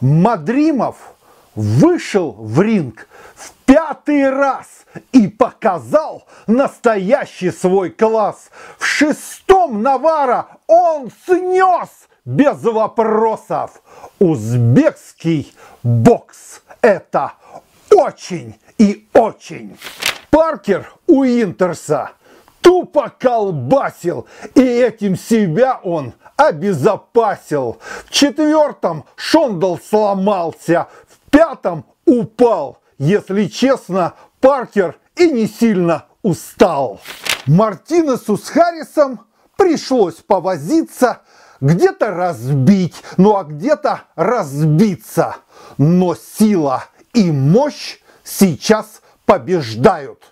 Мадримов вышел в ринг в пятый раз и показал настоящий свой класс. В шестом Навара он снес без вопросов. Узбекский бокс – это очень и очень. Паркер у Интерса – тупо колбасил, и этим себя он обезопасил. В четвертом Шондал сломался, в пятом упал. Если честно, Паркер и не сильно устал. Мартинесу с Харрисом пришлось повозиться, где-то разбить, ну а где-то разбиться. Но сила и мощь сейчас побеждают.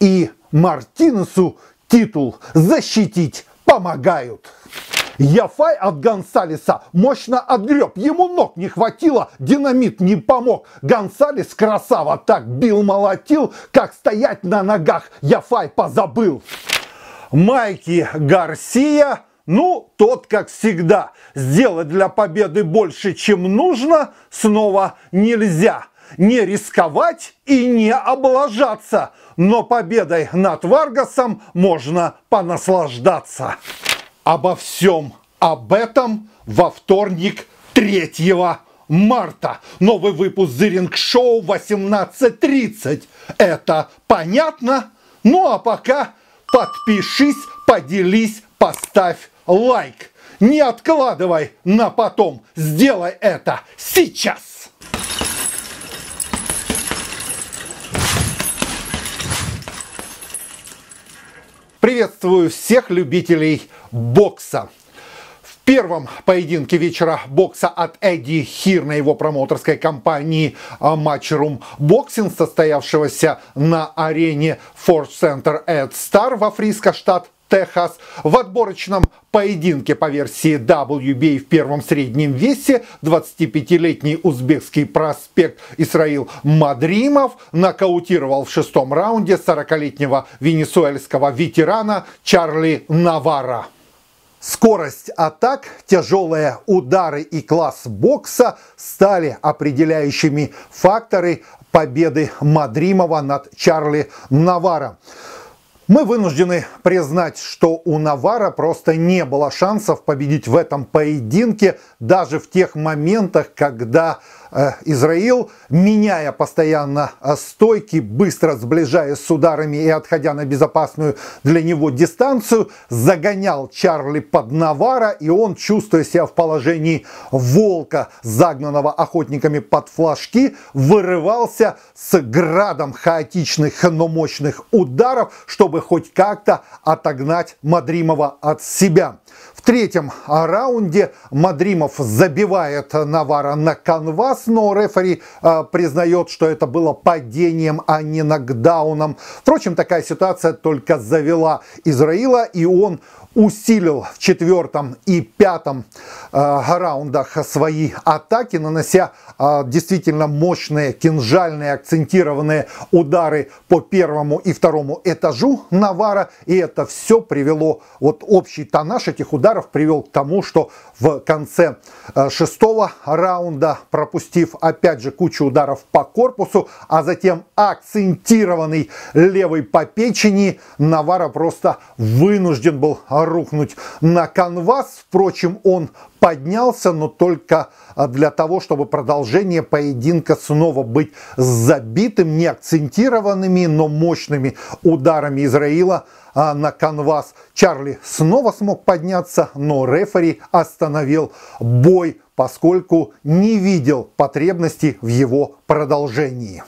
И Мартинесу титул защитить помогают. Яфай от Гонсалеса мощно отгреб. Ему ног не хватило, динамит не помог. Гонсалес красава так бил-молотил, как стоять на ногах Яфай позабыл. Майки Гарсия, ну, тот, как всегда, сделать для победы больше, чем нужно, снова нельзя не рисковать и не облажаться, но победой над Варгасом можно понаслаждаться. Обо всем об этом во вторник 3 марта. Новый выпуск Зыринг Шоу 18.30. Это понятно? Ну а пока подпишись, поделись, поставь лайк. Не откладывай на потом. Сделай это сейчас. Приветствую всех любителей бокса. В первом поединке вечера бокса от Эдди Хирна и его промоторской компании а, Matchroom Boxing, состоявшегося на арене Ford Center at Star во Фриско, штат Техас. В отборочном поединке по версии WBA в первом среднем весе 25-летний узбекский проспект Исраил Мадримов нокаутировал в шестом раунде 40-летнего венесуэльского ветерана Чарли Навара. Скорость атак, тяжелые удары и класс бокса стали определяющими факторы победы Мадримова над Чарли Наваром. Мы вынуждены признать, что у Навара просто не было шансов победить в этом поединке, даже в тех моментах, когда э, Израил, меняя постоянно э, стойки, быстро сближаясь с ударами и отходя на безопасную для него дистанцию, загонял Чарли под Навара, и он, чувствуя себя в положении волка, загнанного охотниками под флажки, вырывался с градом хаотичных, но мощных ударов, чтобы хоть как-то отогнать Мадримова от себя. В третьем раунде Мадримов забивает Навара на канвас, но рефери э, признает, что это было падением, а не нокдауном. Впрочем, такая ситуация только завела Израила, и он усилил в четвертом и пятом э, раундах свои атаки, нанося э, действительно мощные кинжальные акцентированные удары по первому и второму этажу Навара. И это все привело, вот общий тонаж этих ударов привел к тому, что в конце э, шестого раунда, пропустив опять же кучу ударов по корпусу, а затем акцентированный левый по печени, Навара просто вынужден был э, рухнуть на канвас. Впрочем, он поднялся, но только а, для того, чтобы продолжение поединка снова быть забитым, не акцентированными, но мощными ударами Израила на канвас. Чарли снова смог подняться, но рефери остановил бой, поскольку не видел потребности в его продолжении.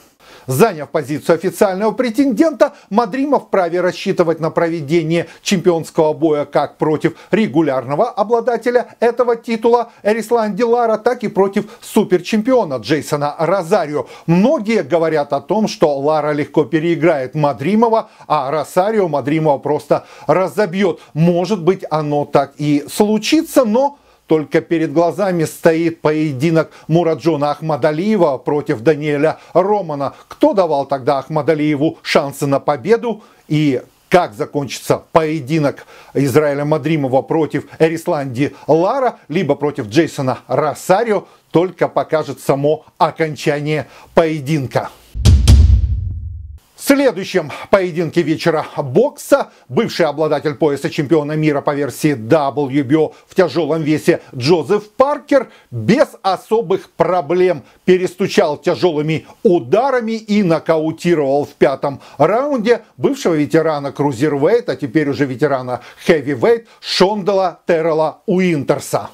Заняв позицию официального претендента, Мадримов вправе рассчитывать на проведение чемпионского боя как против регулярного обладателя этого титула Эрислан Дилара, так и против суперчемпиона Джейсона Розарио. Многие говорят о том, что Лара легко переиграет Мадримова, а Росарио Мадримова просто разобьет. Может быть, оно так и случится, но только перед глазами стоит поединок Мураджона Ахмадалиева против Даниэля Романа. Кто давал тогда Ахмадалиеву шансы на победу и как закончится поединок Израиля Мадримова против Эрисланди Лара, либо против Джейсона Росарио, только покажет само окончание поединка. В следующем поединке вечера бокса бывший обладатель пояса чемпиона мира по версии WBO в тяжелом весе Джозеф Паркер без особых проблем перестучал тяжелыми ударами и нокаутировал в пятом раунде бывшего ветерана крузервейта, а теперь уже ветерана хэвивейт Шондала Террела Уинтерса.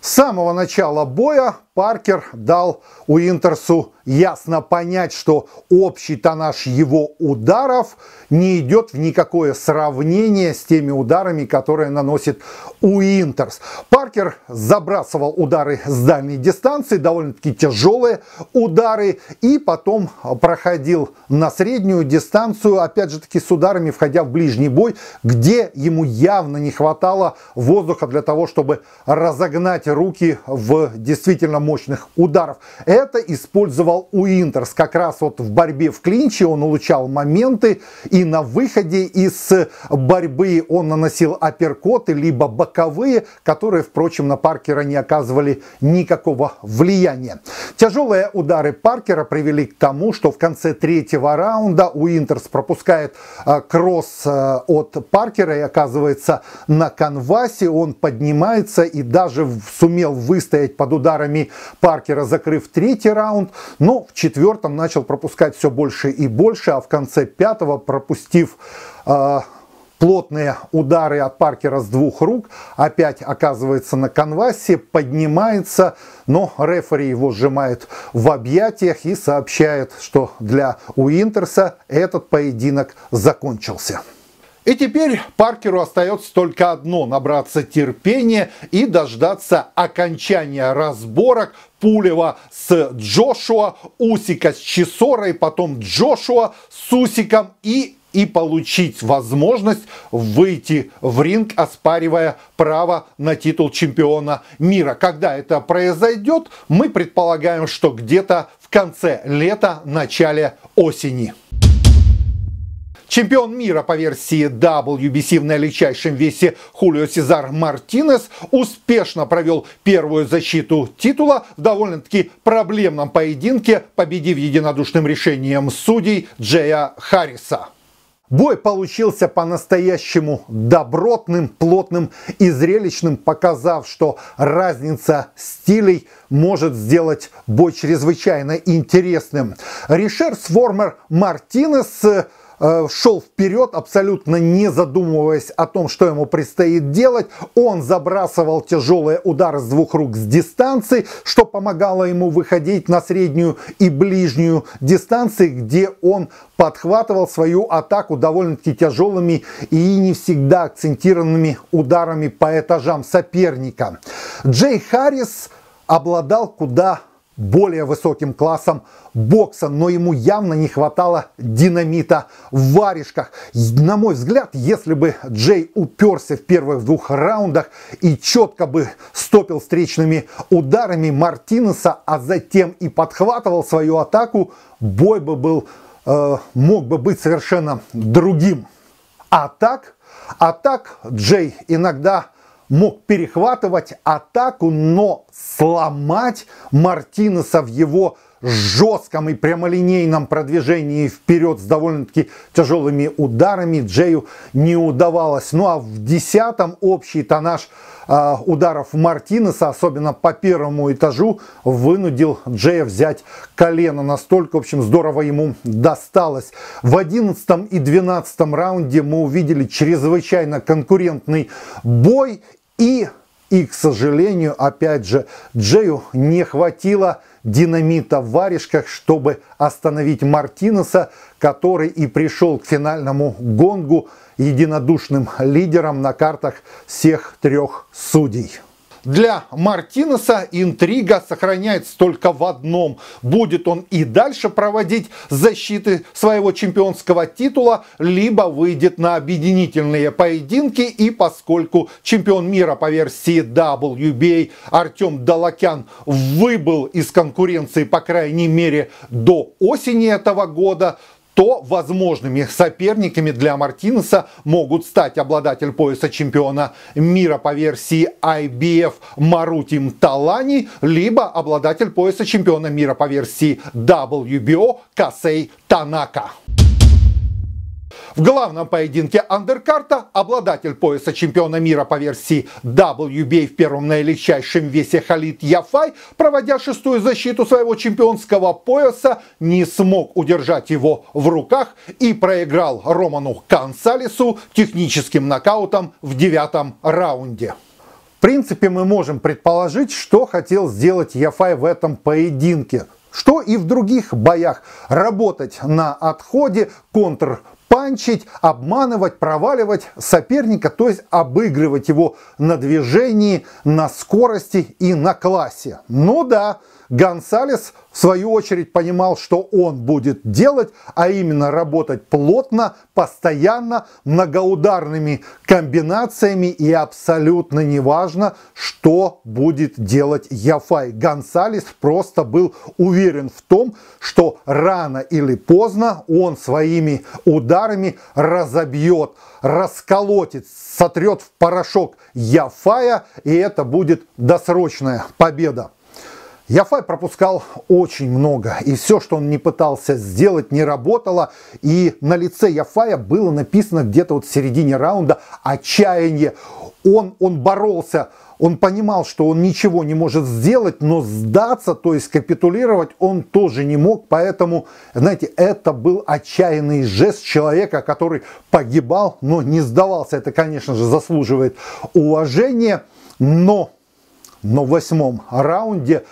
С самого начала боя Паркер дал Уинтерсу ясно понять, что общий тонаж его ударов не идет в никакое сравнение с теми ударами, которые наносит Уинтерс. Паркер забрасывал удары с дальней дистанции, довольно-таки тяжелые удары, и потом проходил на среднюю дистанцию, опять же таки с ударами, входя в ближний бой, где ему явно не хватало воздуха для того, чтобы разогнать руки в действительно мощных ударов. Это использовал Уинтерс. Как раз вот в борьбе в клинче он улучшал моменты и на выходе из борьбы он наносил апперкоты, либо боковые, которые, впрочем, на Паркера не оказывали никакого влияния. Тяжелые удары Паркера привели к тому, что в конце третьего раунда Уинтерс пропускает э, кросс э, от Паркера и оказывается на канвасе. Он поднимается и даже сумел выстоять под ударами Паркера, закрыв третий раунд, но в четвертом начал пропускать все больше и больше, а в конце пятого, пропустив э, плотные удары от Паркера с двух рук, опять оказывается на канвасе, поднимается, но рефери его сжимает в объятиях и сообщает, что для Уинтерса этот поединок закончился. И теперь Паркеру остается только одно – набраться терпения и дождаться окончания разборок Пулева с Джошуа, Усика с Чесорой, потом Джошуа с Усиком и и получить возможность выйти в ринг, оспаривая право на титул чемпиона мира. Когда это произойдет, мы предполагаем, что где-то в конце лета, начале осени. Чемпион мира по версии WBC в наличайшем весе Хулио Сезар Мартинес успешно провел первую защиту титула в довольно-таки проблемном поединке, победив единодушным решением судей Джея Харриса. Бой получился по-настоящему добротным, плотным и зрелищным, показав, что разница стилей может сделать бой чрезвычайно интересным. Ришер Сформер Мартинес э, Э, шел вперед, абсолютно не задумываясь о том, что ему предстоит делать. Он забрасывал тяжелые удары с двух рук с дистанции, что помогало ему выходить на среднюю и ближнюю дистанции, где он подхватывал свою атаку довольно-таки тяжелыми и не всегда акцентированными ударами по этажам соперника. Джей Харрис обладал куда более высоким классом бокса, но ему явно не хватало динамита в варежках. На мой взгляд, если бы Джей уперся в первых двух раундах и четко бы стопил встречными ударами Мартинеса, а затем и подхватывал свою атаку, бой бы был, э, мог бы быть совершенно другим. А так, а так Джей иногда мог перехватывать атаку, но сломать Мартинеса в его жестком и прямолинейном продвижении вперед с довольно-таки тяжелыми ударами Джею не удавалось. Ну а в десятом общий тонаж э, а, ударов Мартинеса, особенно по первому этажу, вынудил Джея взять колено. Настолько, в общем, здорово ему досталось. В одиннадцатом и двенадцатом раунде мы увидели чрезвычайно конкурентный бой и, и, к сожалению, опять же, Джею не хватило динамита в варежках, чтобы остановить Мартинеса, который и пришел к финальному гонгу единодушным лидером на картах всех трех судей. Для Мартинеса интрига сохраняется только в одном. Будет он и дальше проводить защиты своего чемпионского титула, либо выйдет на объединительные поединки. И поскольку чемпион мира по версии WBA Артем Далакян выбыл из конкуренции, по крайней мере, до осени этого года, то возможными соперниками для Мартинеса могут стать обладатель пояса чемпиона мира по версии IBF Марутим Талани, либо обладатель пояса чемпиона мира по версии WBO Касей Танака. В главном поединке Андеркарта обладатель пояса чемпиона мира по версии WBA в первом наилегчайшем весе Халид Яфай, проводя шестую защиту своего чемпионского пояса, не смог удержать его в руках и проиграл Роману Консалесу техническим нокаутом в девятом раунде. В принципе, мы можем предположить, что хотел сделать Яфай в этом поединке. Что и в других боях. Работать на отходе, контр танчить, обманывать, проваливать соперника, то есть обыгрывать его на движении, на скорости и на классе. Ну да, Гонсалес в свою очередь понимал, что он будет делать, а именно работать плотно, постоянно, многоударными комбинациями и абсолютно неважно, что будет делать Яфай. Гонсалес просто был уверен в том, что рано или поздно он своими ударами ударами разобьет, расколотит, сотрет в порошок Яфая, и это будет досрочная победа. Яфай пропускал очень много, и все, что он не пытался сделать, не работало, и на лице Яфая было написано где-то вот в середине раунда отчаяние. Он, он боролся он понимал, что он ничего не может сделать, но сдаться, то есть капитулировать, он тоже не мог. Поэтому, знаете, это был отчаянный жест человека, который погибал, но не сдавался. Это, конечно же, заслуживает уважения. Но, но в восьмом раунде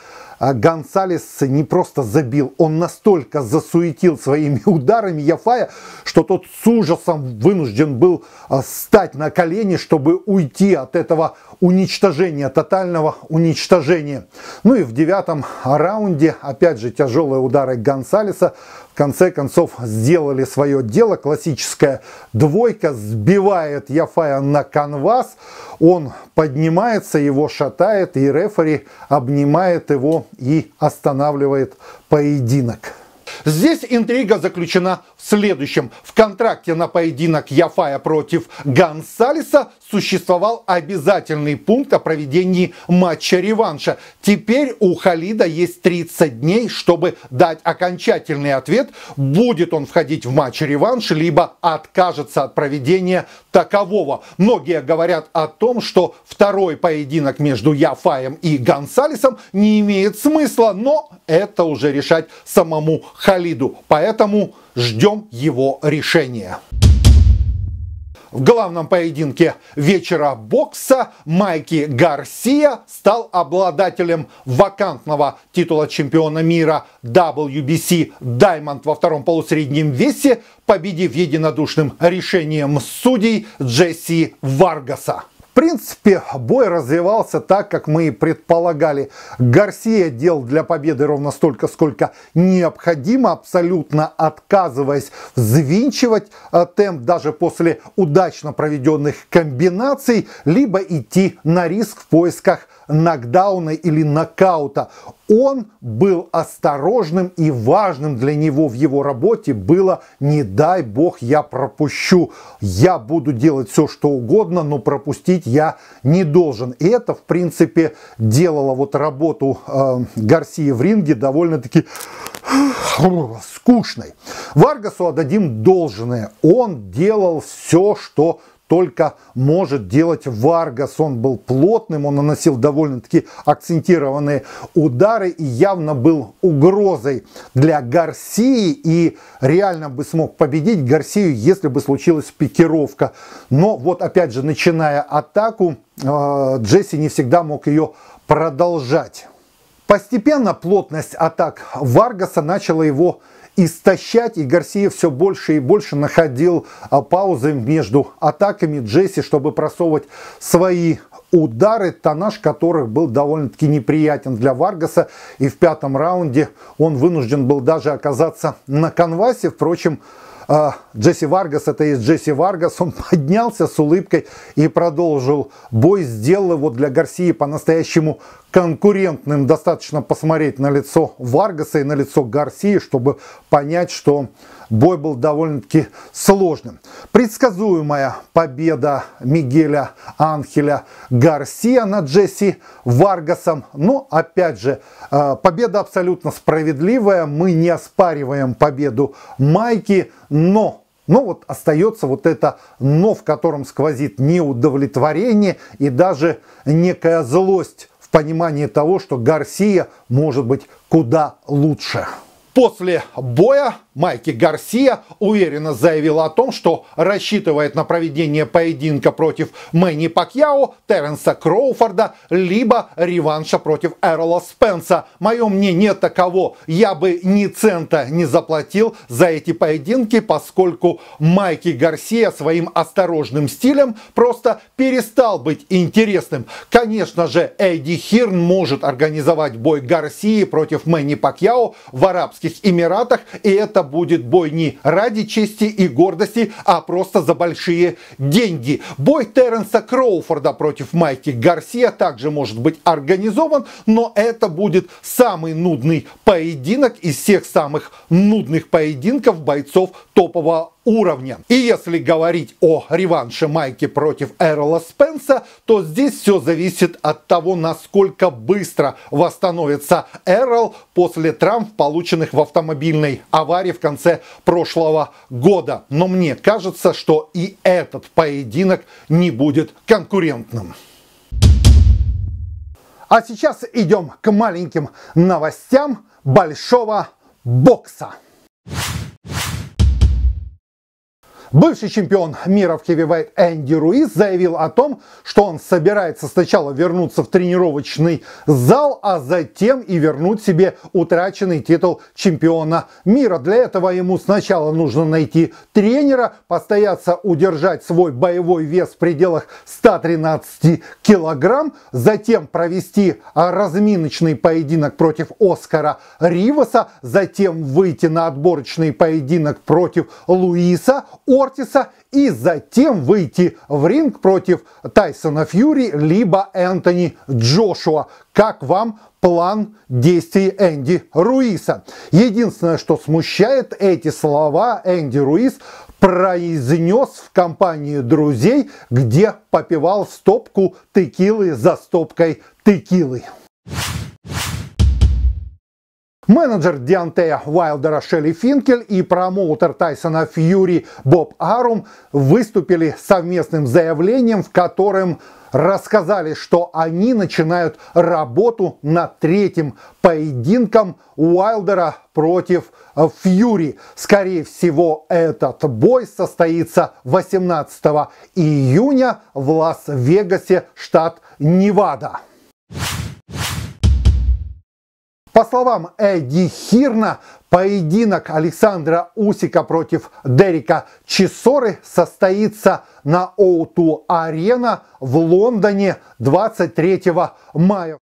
а Гонсалес не просто забил, он настолько засуетил своими ударами Яфая, что тот с ужасом вынужден был а, встать на колени, чтобы уйти от этого уничтожения, тотального уничтожения. Ну и в девятом раунде, опять же, тяжелые удары Гонсалеса в конце концов сделали свое дело. Классическая двойка сбивает Яфая на канвас, он поднимается, его шатает, и рефери обнимает его и останавливает поединок. Здесь интрига заключена в следующем. В контракте на поединок Яфая против Гонсалеса существовал обязательный пункт о проведении матча-реванша. Теперь у Халида есть 30 дней, чтобы дать окончательный ответ, будет он входить в матч-реванш, либо откажется от проведения такового. Многие говорят о том, что второй поединок между Яфаем и Гонсалесом не имеет смысла, но это уже решать самому Халиду. Поэтому ждем его решения. В главном поединке вечера бокса Майки Гарсия стал обладателем вакантного титула чемпиона мира WBC Diamond во втором полусреднем весе, победив единодушным решением судей Джесси Варгаса. В принципе, бой развивался так, как мы и предполагали. Гарсия делал для победы ровно столько, сколько необходимо, абсолютно отказываясь взвинчивать э, темп даже после удачно проведенных комбинаций, либо идти на риск в поисках нокдауна или нокаута. Он был осторожным и важным для него в его работе было «не дай бог я пропущу, я буду делать все что угодно, но пропустить я не должен». И это, в принципе, делало вот работу э, Гарсии в ринге довольно-таки э, скучной. Варгасу отдадим должное. Он делал все, что только может делать Варгас. Он был плотным, он наносил довольно-таки акцентированные удары и явно был угрозой для Гарсии и реально бы смог победить Гарсию, если бы случилась пикировка. Но вот опять же, начиная атаку, э, Джесси не всегда мог ее продолжать. Постепенно плотность атак Варгаса начала его истощать, и Гарсия все больше и больше находил а, паузы между атаками Джесси, чтобы просовывать свои удары, тонаж которых был довольно-таки неприятен для Варгаса. И в пятом раунде он вынужден был даже оказаться на конвасе. Впрочем, а Джесси Варгас, это есть Джесси Варгас, он поднялся с улыбкой и продолжил бой, сделал его для Гарсии по-настоящему конкурентным. Достаточно посмотреть на лицо Варгаса и на лицо Гарсии, чтобы понять, что бой был довольно-таки сложным. Предсказуемая победа Мигеля Анхеля Гарсия над Джесси Варгасом. Но, опять же, э, победа абсолютно справедливая. Мы не оспариваем победу Майки, но но вот остается вот это «но», в котором сквозит неудовлетворение и даже некая злость в понимании того, что Гарсия может быть куда лучше. После боя Майки Гарсия уверенно заявил о том, что рассчитывает на проведение поединка против Мэнни Пакьяо, Теренса Кроуфорда, либо реванша против Эрла Спенса. Мое мнение таково. Я бы ни цента не заплатил за эти поединки, поскольку Майки Гарсия своим осторожным стилем просто перестал быть интересным. Конечно же, Эдди Хирн может организовать бой Гарсии против Мэнни Пакьяо в Арабских Эмиратах, и это это будет бой не ради чести и гордости, а просто за большие деньги. Бой Терренса Кроуфорда против Майки Гарсия также может быть организован, но это будет самый нудный поединок из всех самых нудных поединков бойцов топового уровня. И если говорить о реванше Майки против Эрла Спенса, то здесь все зависит от того, насколько быстро восстановится Эрл после травм, полученных в автомобильной аварии в конце прошлого года. Но мне кажется, что и этот поединок не будет конкурентным. А сейчас идем к маленьким новостям большого бокса. Бывший чемпион мира в хевивайт Энди Руиз заявил о том, что он собирается сначала вернуться в тренировочный зал, а затем и вернуть себе утраченный титул чемпиона мира. Для этого ему сначала нужно найти тренера, постояться удержать свой боевой вес в пределах 113 килограмм, затем провести разминочный поединок против Оскара Риваса, затем выйти на отборочный поединок против Луиса. Он Ортиса и затем выйти в ринг против Тайсона Фьюри либо Энтони Джошуа. Как вам план действий Энди Руиса? Единственное, что смущает, эти слова Энди Руис произнес в компании друзей, где попивал стопку текилы за стопкой текилы. Менеджер Диантея Уайлдера Шелли Финкель и промоутер Тайсона Фьюри Боб Арум выступили совместным заявлением, в котором рассказали, что они начинают работу над третьим поединком Уайлдера против Фьюри. Скорее всего, этот бой состоится 18 июня в Лас-Вегасе, штат Невада. По словам Эдди Хирна, поединок Александра Усика против Дерека Чесоры состоится на O2 Арена в Лондоне 23 мая.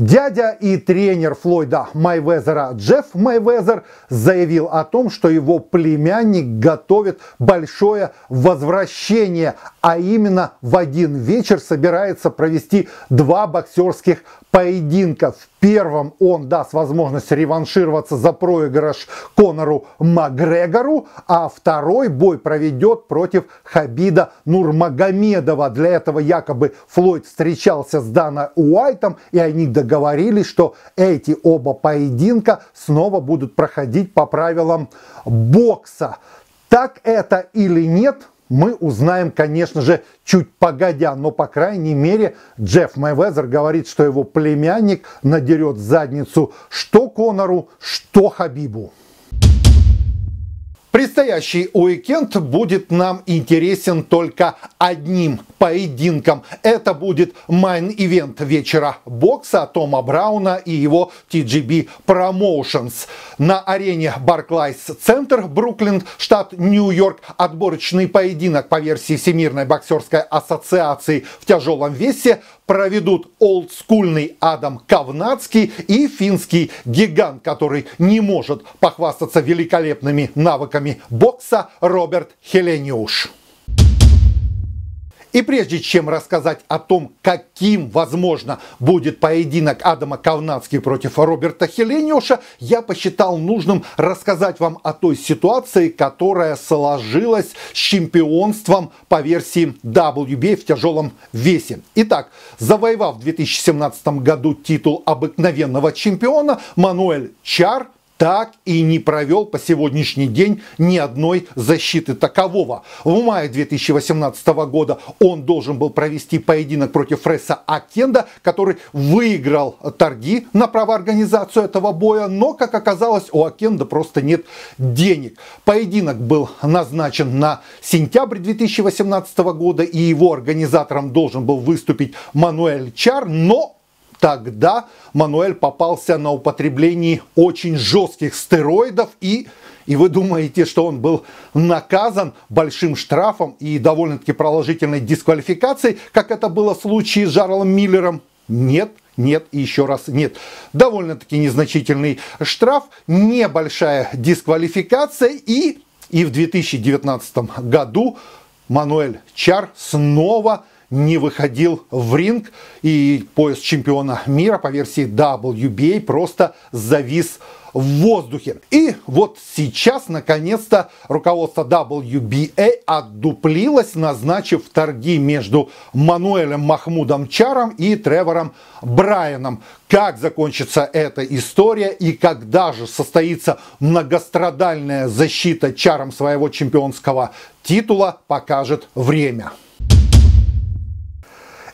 Дядя и тренер Флойда Майвезера Джефф Майвезер заявил о том, что его племянник готовит большое возвращение, а именно в один вечер собирается провести два боксерских поединка. В первом он даст возможность реваншироваться за проигрыш Конору Макгрегору, а второй бой проведет против Хабида Нурмагомедова. Для этого якобы Флойд встречался с Дана Уайтом, и они договорились, что эти оба поединка снова будут проходить по правилам бокса. Так это или нет – мы узнаем, конечно же, чуть погодя, но, по крайней мере, Джефф Мэйвезер говорит, что его племянник надерет задницу что Конору, что Хабибу. Предстоящий уикенд будет нам интересен только одним поединкам. Это будет майн-ивент вечера бокса Тома Брауна и его TGB Promotions. На арене Barclays Центр, Бруклин, штат Нью-Йорк, отборочный поединок по версии Всемирной боксерской ассоциации в тяжелом весе проведут олдскульный Адам Кавнацкий и финский гигант, который не может похвастаться великолепными навыками бокса Роберт Хелениуш. И прежде чем рассказать о том, каким, возможно, будет поединок Адама Кавнацки против Роберта Хелениуша, я посчитал нужным рассказать вам о той ситуации, которая сложилась с чемпионством по версии WBA в тяжелом весе. Итак, завоевав в 2017 году титул обыкновенного чемпиона, Мануэль Чар – так и не провел по сегодняшний день ни одной защиты такового. В мае 2018 года он должен был провести поединок против Фреса Акенда, который выиграл торги на право организации этого боя, но, как оказалось, у Акенда просто нет денег. Поединок был назначен на сентябрь 2018 года, и его организатором должен был выступить Мануэль Чар, но Тогда Мануэль попался на употреблении очень жестких стероидов и и вы думаете, что он был наказан большим штрафом и довольно-таки продолжительной дисквалификацией, как это было в случае с Жарлом Миллером? Нет, нет и еще раз нет. Довольно-таки незначительный штраф, небольшая дисквалификация и, и в 2019 году Мануэль Чар снова не выходил в ринг, и пояс чемпиона мира по версии WBA просто завис в воздухе. И вот сейчас, наконец-то, руководство WBA отдуплилось, назначив торги между Мануэлем Махмудом Чаром и Тревором Брайаном. Как закончится эта история и когда же состоится многострадальная защита Чаром своего чемпионского титула, покажет время.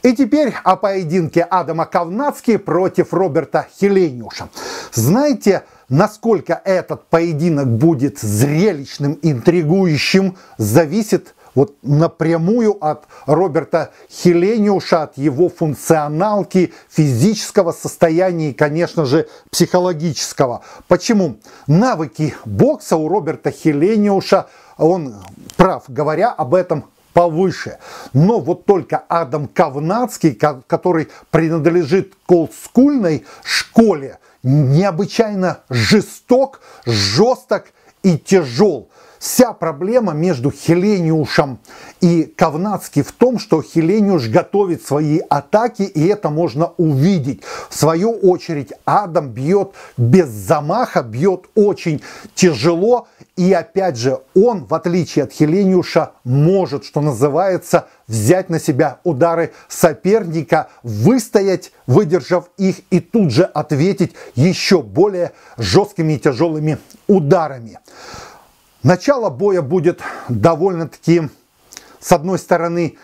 И теперь о поединке Адама Кавнацки против Роберта Хелениуша. Знаете, насколько этот поединок будет зрелищным, интригующим, зависит вот напрямую от Роберта Хелениуша, от его функционалки, физического состояния и, конечно же, психологического. Почему? Навыки бокса у Роберта Хелениуша, он прав, говоря об этом повыше. Но вот только Адам Кавнацкий, который принадлежит к олдскульной школе, необычайно жесток, жесток и тяжел. Вся проблема между Хелениушем и Кавнацки в том, что Хелениуш готовит свои атаки, и это можно увидеть. В свою очередь Адам бьет без замаха, бьет очень тяжело, и опять же, он, в отличие от Хелениуша, может, что называется, взять на себя удары соперника, выстоять, выдержав их, и тут же ответить еще более жесткими и тяжелыми ударами. Начало боя будет довольно-таки, с одной стороны,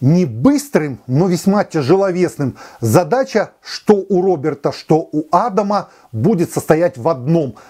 не быстрым, но весьма тяжеловесным. Задача, что у Роберта, что у Адама, будет состоять в одном –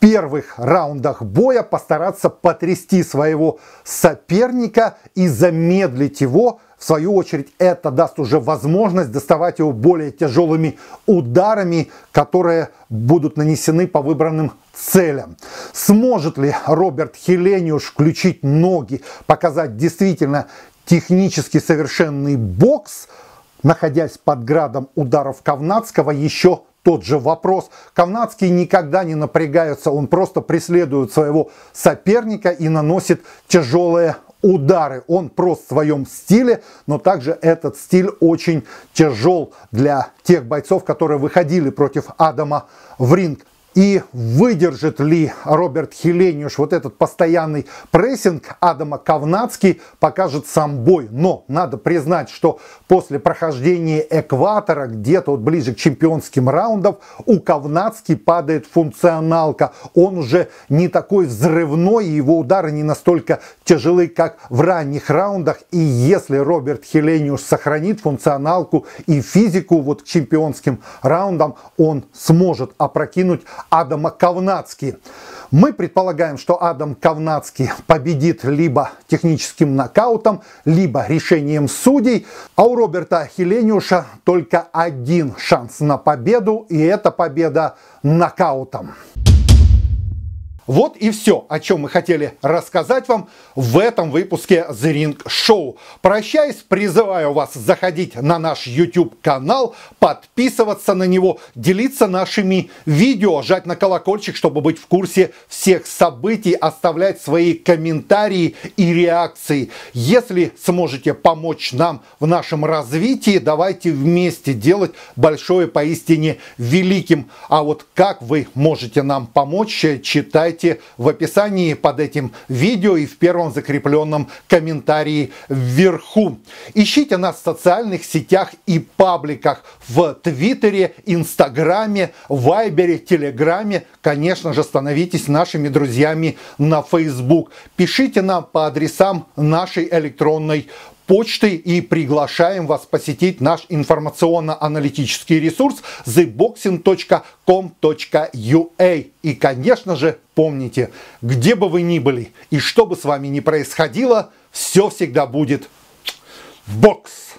первых раундах боя постараться потрясти своего соперника и замедлить его. В свою очередь это даст уже возможность доставать его более тяжелыми ударами, которые будут нанесены по выбранным целям. Сможет ли Роберт Хелениуш включить ноги, показать действительно технически совершенный бокс – находясь под градом ударов Кавнацкого, еще тот же вопрос. Кавнацкий никогда не напрягается, он просто преследует своего соперника и наносит тяжелые удары. Он прост в своем стиле, но также этот стиль очень тяжел для тех бойцов, которые выходили против Адама в ринг и выдержит ли Роберт Хелениуш вот этот постоянный прессинг Адама Кавнацкий покажет сам бой. Но надо признать, что после прохождения экватора, где-то вот ближе к чемпионским раундам, у Кавнацки падает функционалка. Он уже не такой взрывной, и его удары не настолько тяжелы, как в ранних раундах. И если Роберт Хелениуш сохранит функционалку и физику вот к чемпионским раундам, он сможет опрокинуть Адама Кавнацки. Мы предполагаем, что Адам Кавнацкий победит либо техническим нокаутом, либо решением судей. А у Роберта Хелениуша только один шанс на победу, и это победа нокаутом. Вот и все, о чем мы хотели рассказать вам в этом выпуске The Ring Show. Прощаясь, призываю вас заходить на наш YouTube канал, подписываться на него, делиться нашими видео, жать на колокольчик, чтобы быть в курсе всех событий, оставлять свои комментарии и реакции. Если сможете помочь нам в нашем развитии, давайте вместе делать большое поистине великим. А вот как вы можете нам помочь, э, читайте читайте в описании под этим видео и в первом закрепленном комментарии вверху. Ищите нас в социальных сетях и пабликах в Твиттере, Инстаграме, Вайбере, Телеграме. Конечно же, становитесь нашими друзьями на Facebook. Пишите нам по адресам нашей электронной почты и приглашаем вас посетить наш информационно-аналитический ресурс theboxing.com.ua. И, конечно же, помните, где бы вы ни были и что бы с вами ни происходило, все всегда будет бокс.